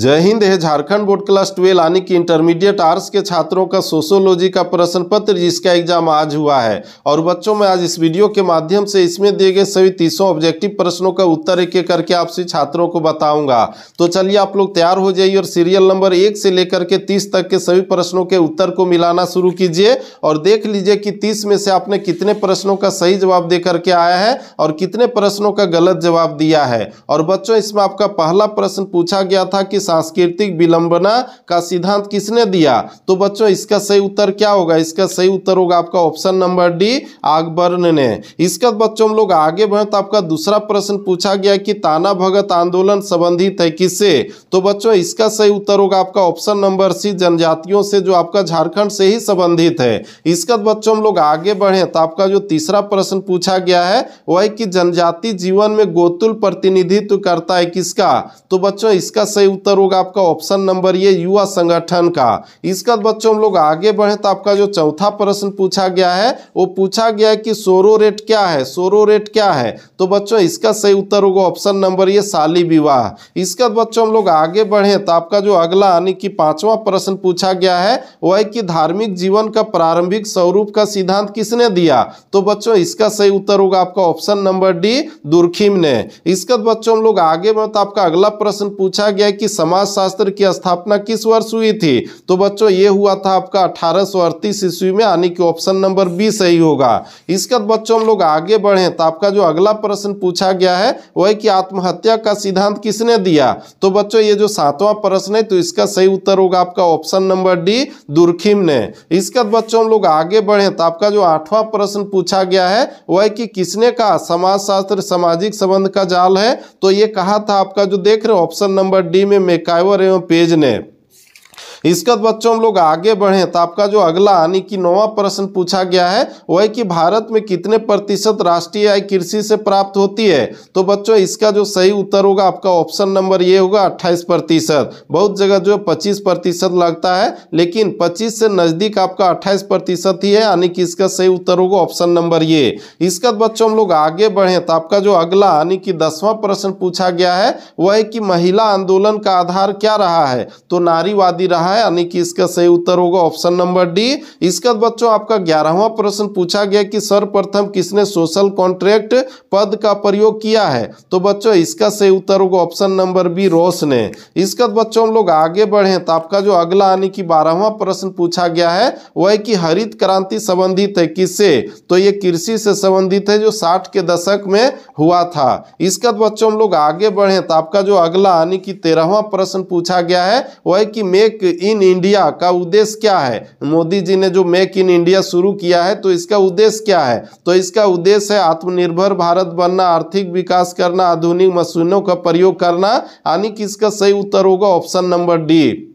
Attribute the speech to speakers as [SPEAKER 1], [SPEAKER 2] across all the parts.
[SPEAKER 1] जय हिंद है Jharkhand board class twelve यानी कि इंटरमीडिएट आर्ट्स के छात्रों का सोशोलॉजी का प्रश्न पत्र जिसका एग्जाम आज हुआ है और बच्चों में आज इस वीडियो के माध्यम से इसमें दिए गए सभी तीसों ऑब्जेक्टिव प्रश्नों का उत्तर एक एक करके आपसे छात्रों को बताऊंगा तो चलिए आप लोग तैयार हो जाइए और सीरियल नंबर एक से लेकर के तीस तक के सभी प्रश्नों के उत्तर को मिलाना शुरू कीजिए और देख लीजिए कि तीस में से आपने कितने प्रश्नों का सही जवाब दे करके आया है और कितने प्रश्नों का गलत जवाब दिया है और बच्चों इसमें आपका पहला प्रश्न पूछा गया था कि सांस्कृतिक विलंबना का सिद्धांत किसने दिया तो बच्चों इसका सही उत्तर क्या होगा इसका सही उत्तर होगा आपका ऑप्शन नंबर डी आकबर्न ने इसका बच्चों हम लोग आगे बढ़े तो आपका दूसरा प्रश्न पूछा गया कि ताना भगत आंदोलन संबंधित है किससे तो बच्चों इसका सही उत्तर होगा आपका ऑप्शन नंबर सी जनजातियों से जो आपका झारखंड से ही संबंधित है इसका बच्चों हम लोग आगे बढ़े तो आपका जो तीसरा प्रश्न पूछा गया है वह कि जनजाति जीवन में गोतुल प्रतिनिधित्व करता है किसका तो बच्चों इसका सही उत्तर उत्तर होगा आपका ऑप्शन नंबर ये युवा संगठन का इसके बाद बच्चों हम लोग आगे बढ़े तो आपका जो चौथा प्रश्न पूछा गया है वो पूछा गया है कि सोरो रेट क्या है सोरो रेट क्या है तो बच्चों इसका सही उत्तर होगा ऑप्शन नंबर ये साली विवाह इसके बाद बच्चों हम लोग आगे बढ़े तो आपका जो अगला यानी कि पांचवा प्रश्न पूछा गया है वह है कि धार्मिक जीवन का प्रारंभिक स्वरूप का सिद्धांत किसने दिया तो बच्चों इसका सही उत्तर होगा आपका ऑप्शन नंबर डी दुर्खिम ने इसके बाद बच्चों हम लोग आगे बढ़े तो आपका अगला प्रश्न पूछा गया कि समाजशास्त्र की स्थापना किस वर्ष हुई थी तो बच्चों ये हुआ था आपका अठारह ईस्वी में यानी कि ऑप्शन नंबर बी सही होगा इसके बाद बच्चों हम लोग आगे बढ़े तो आपका जो अगला प्रश्न पूछा गया है वह कि आत्महत्या का सिद्धांत किसने दिया तो बच्चों ये जो सातवां प्रश्न है तो इसका सही उत्तर होगा आपका ऑप्शन नंबर डी दुर्खिम ने इसके बाद बच्चों हम लोग आगे बढ़े तो आपका जो आठवां प्रश्न पूछा गया है वह कि किसने कहा समाजशास्त्र सामाजिक संबंध का जाल है तो ये कहा था आपका जो देख रहे ऑप्शन नंबर डी में में कायवर एवं पेज ने इसके बाद बच्चों हम लोग आगे बढ़े तो आपका जो अगला यानी कि नौवा प्रश्न पूछा गया है वह कि भारत में कितने प्रतिशत राष्ट्रीय आय कृषि से प्राप्त होती है तो बच्चों इसका जो सही उत्तर होगा आपका ऑप्शन नंबर ये होगा अट्ठाईस प्रतिशत बहुत जगह जो पच्चीस प्रतिशत लगता है लेकिन पच्चीस से नज़दीक आपका अट्ठाईस प्रतिशत ही है यानी कि इसका सही उत्तर होगा ऑप्शन नंबर ये इसका बच्चों हम लोग आगे बढ़े तो आपका जो अगला यानी कि दसवां प्रश्न पूछा गया है वह है कि महिला आंदोलन का आधार क्या रहा है तो नारीवादी रहा रहा है यानी कि इसका सही उत्तर होगा ऑप्शन नंबर डी इसके बाद बच्चों आपका ग्यारहवा प्रश्न पूछा गया कि सर्वप्रथम किसने सोशल कॉन्ट्रैक्ट पद का प्रयोग किया है तो बच्चों इसका सही उत्तर होगा ऑप्शन नंबर बी रोस ने इसके बाद बच्चों हम लोग आगे बढ़े तो आपका जो अगला यानी कि बारहवा प्रश्न पूछा गया है वह कि हरित क्रांति संबंधित है किससे तो ये कृषि से संबंधित है जो साठ के दशक में हुआ था इसके बाद बच्चों हम लोग आगे बढ़े तो आपका जो अगला यानी कि तेरहवा प्रश्न पूछा गया है वह कि मेक इन इंडिया का उद्देश्य क्या है मोदी जी ने जो मेक इन इंडिया शुरू किया है तो इसका उद्देश्य क्या है तो इसका उद्देश्य है आत्मनिर्भर भारत बनना आर्थिक विकास करना आधुनिक मशीनों का प्रयोग करना यानी कि इसका सही उत्तर होगा ऑप्शन नंबर डी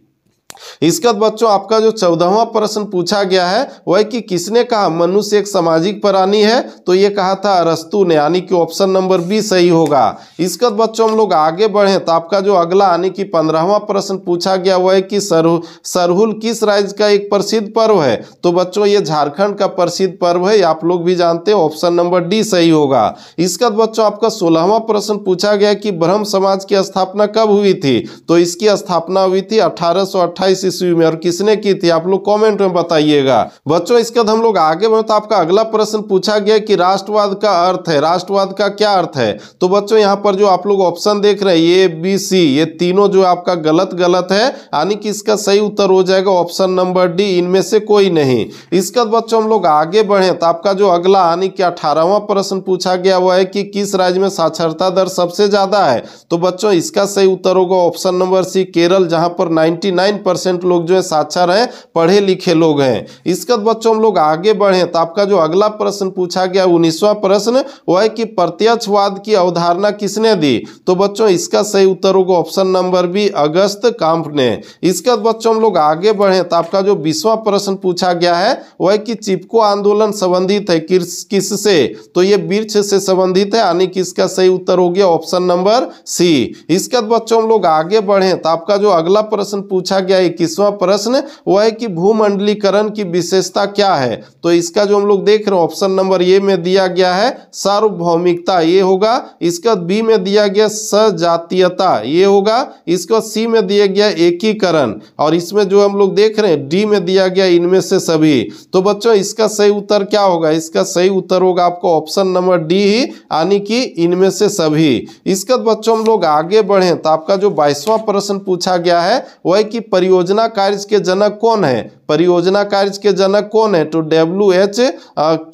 [SPEAKER 1] इसके बाद बच्चों आपका जो चौदहवा प्रश्न पूछा गया है वह कि किसने कहा मनुष्य एक सामाजिक प्राणी है तो यह कहा था अरस्तु ने यानी कि ऑप्शन नंबर बी सही होगा इसके बाद बच्चों हम लोग आगे बढ़े तो आपका जो अगला यानी कि पंद्रहवा प्रश्न पूछा गया वह कि सरहु सरहुल किस राज्य का एक प्रसिद्ध पर्व है तो बच्चों ये झारखंड का प्रसिद्ध पर्व है आप लोग भी जानते हैं ऑप्शन नंबर डी सही होगा इसके बाद बच्चों आपका सोलहवा प्रश्न पूछा गया कि ब्रह्म समाज की स्थापना कब हुई थी तो इसकी स्थापना हुई थी अठारह अट्ठाईस ईस्वी में और किसने की थी आप लोग कॉमेंट में बताइएगा बच्चों इसके बाद हम लोग आगे बढ़े तो आपका अगला प्रश्न पूछा गया कि राष्ट्रवाद का अर्थ है राष्ट्रवाद का क्या अर्थ है तो बच्चों यहाँ पर जो आप लोग ऑप्शन देख रहे हैं ए बी सी ये तीनों जो आपका गलत गलत है यानी कि इसका सही उत्तर हो जाएगा ऑप्शन नंबर डी इनमें से कोई नहीं इसके बाद बच्चों हम लोग आगे बढ़े तो आपका जो अगला यानी कि अठारहवा प्रश्न पूछा गया हुआ है कि किस राज्य में साक्षरता दर सबसे ज्यादा है तो बच्चों इसका सही उत्तर होगा ऑप्शन नंबर सी केरल जहां पर नाइन्टी परसेंट लोग जो है साक्षर हैं पढ़े लिखे लोग हैं इसके बच्चों हम लोग आगे बढ़े तो आपका जो अगला प्रश्न पूछा गया उन्नीसवा प्रश्न वह है कि प्रत्यक्षवाद की अवधारणा किसने दी तो बच्चों इसका सही उत्तर होगा ऑप्शन नंबर बी अगस्त काम्प ने इसके बच्चों हम लोग आगे बढ़े तो आपका जो बीसवा प्रश्न पूछा गया है वह कि चिपको आंदोलन संबंधित है किससे तो ये वृक्ष से संबंधित है यानी कि इसका सही उत्तर हो गया ऑप्शन नंबर सी इसके बच्चों हम लोग आगे बढ़े तो आपका जो अगला प्रश्न पूछा गया इक्कीसवां प्रश्न वह है कि भूमंडलीकरण की विशेषता क्या है तो इसका जो हम लोग देख रहे हैं ऑप्शन नंबर ए में दिया गया है सार्वभौमिकता ये होगा इसका बी में दिया गया सजातीयता ये होगा इसका सी में दिया गया एकीकरण और इसमें जो हम लोग देख रहे हैं डी में दिया गया इनमें से सभी तो बच्चों इसका सही उत्तर क्या होगा इसका सही उत्तर होगा आपको ऑप्शन नंबर डी ही यानी कि इनमें से सभी इसका बच्चों हम लोग आगे बढ़े तो आपका जो बाईसवां प्रश्न पूछा गया है वह कि परिवार परियोजना कार्य के जनक कौन है परियोजना कार्य के जनक कौन है तो डब्ल्यू एच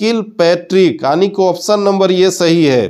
[SPEAKER 1] किल पैट्रिक यानी कि ऑप्शन नंबर ये सही है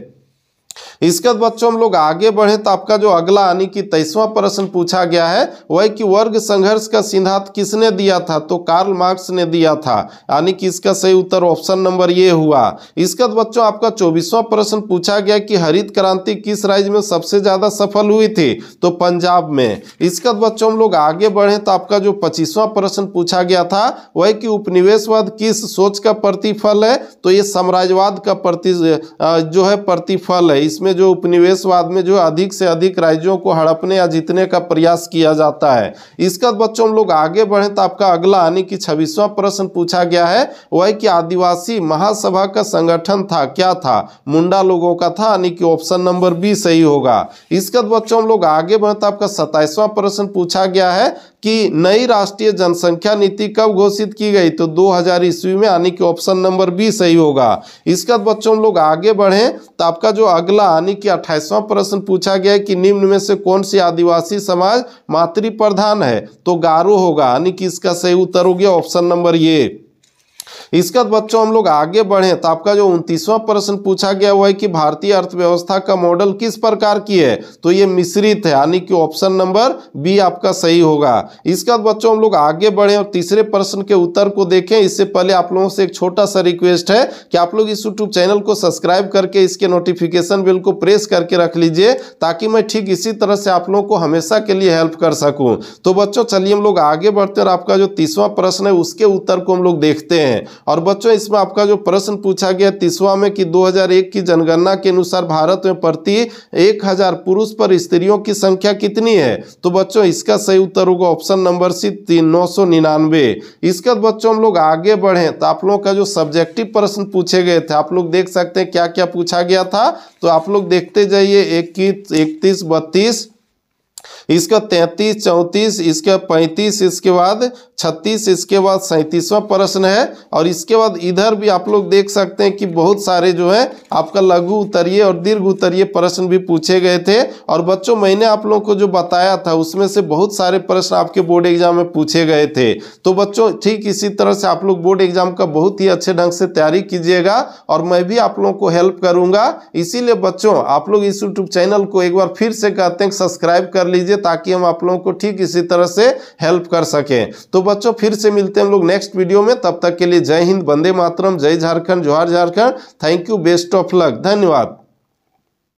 [SPEAKER 1] इसके बाद बच्चों हम लोग आगे बढ़े तो आपका जो अगला यानी कि तेईसवां प्रश्न पूछा गया है वह कि वर्ग संघर्ष का सिद्धांत किसने दिया था तो कार्ल मार्क्स ने दिया था यानी कि इसका सही उत्तर ऑप्शन नंबर ये हुआ इसके बाद बच्चों आपका चौबीसवां प्रश्न पूछा गया कि हरित क्रांति किस राज्य में सबसे ज्यादा सफल हुई थी तो पंजाब में इसके बाद बच्चों हम लोग आगे बढ़े तो आपका जो पच्चीसवां प्रश्न पूछा गया था वह कि उपनिवेशवाद किस सोच का प्रतिफल है तो ये साम्राज्यवाद का प्रति जो है प्रतिफल है इसमें जो उपनिवेशवाद में जो अधिक से अधिक राज्यों को हड़पने या जीतने का प्रयास किया जाता है इसका बच्चों हम लोग आगे बढ़ें तो आपका अगला यानी कि छब्बीसवां प्रश्न पूछा गया है वह कि आदिवासी महासभा का संगठन था क्या था मुंडा लोगों का था यानी कि ऑप्शन नंबर बी सही होगा इसका बच्चों हम लोग आगे बढ़ें तो आपका सत्ताईसवां प्रश्न पूछा गया है कि नई राष्ट्रीय जनसंख्या नीति कब घोषित की गई तो 2000 ईस्वी में यानी कि ऑप्शन नंबर बी सही होगा इसके बाद बच्चों लोग आगे बढ़े तो आपका जो अगला यानी कि अट्ठाईसवां प्रश्न पूछा गया है कि निम्न में से कौन सी आदिवासी समाज मातृ प्रधान है तो गारो होगा यानी कि इसका सही उत्तर हो गया ऑप्शन नंबर ये इसके बाद बच्चों हम लोग आगे बढ़े तो आपका जो उनतीसवां प्रश्न पूछा गया हुआ है कि भारतीय अर्थव्यवस्था का मॉडल किस प्रकार की है तो ये मिश्रित है यानी कि ऑप्शन नंबर बी आपका सही होगा इसके बाद बच्चों हम लोग आगे बढ़े और तीसरे प्रश्न के उत्तर को देखें इससे पहले आप लोगों से एक छोटा सा रिक्वेस्ट है कि आप लोग इस यूट्यूब चैनल को सब्सक्राइब करके इसके नोटिफिकेशन बिल को प्रेस करके रख लीजिए ताकि मैं ठीक इसी तरह से आप लोगों को हमेशा के लिए हेल्प कर सकूँ तो बच्चों चलिए हम लोग आगे बढ़ते और आपका जो तीसवा प्रश्न है उसके उत्तर को हम लोग देखते हैं हैं और बच्चों इसमें आपका जो प्रश्न पूछा गया तीसवा में कि 2001 की जनगणना के अनुसार भारत में प्रति 1000 पुरुष पर स्त्रियों की संख्या कितनी है तो बच्चों इसका सही उत्तर होगा ऑप्शन नंबर सी तीन नौ सौ निन्यानवे इसके बाद बच्चों हम लोग आगे बढ़े तो आप लोगों का जो सब्जेक्टिव प्रश्न पूछे गए थे आप लोग देख सकते हैं क्या क्या पूछा गया था तो आप लोग देखते जाइए इक्कीस इकतीस बत्तीस इसका तैंतीस चौंतीस इसका पैंतीस इसके बाद छत्तीस इसके बाद सैंतीसवां प्रश्न है और इसके बाद इधर भी आप लोग देख सकते हैं कि बहुत सारे जो है आपका लघु उत्तरीय और दीर्घ उत्तरीय प्रश्न भी पूछे गए थे और बच्चों मैंने आप लोगों को जो बताया था उसमें से बहुत सारे प्रश्न आपके बोर्ड एग्जाम में पूछे गए थे तो बच्चों ठीक इसी तरह से आप लोग बोर्ड एग्जाम का बहुत ही अच्छे ढंग से तैयारी कीजिएगा और मैं भी आप लोगों को हेल्प करूंगा इसीलिए बच्चों आप लोग इस यूट्यूब चैनल को एक बार फिर से कहते हैं सब्सक्राइब कर लीजिए लीजिए ताकि हम आप लोगों को ठीक इसी तरह से हेल्प कर सकें तो बच्चों फिर से मिलते हैं हम लोग नेक्स्ट वीडियो में तब तक के लिए जय हिंद वंदे मातरम जय झारखंड जोहार Jharkhand thank you best of luck धन्यवाद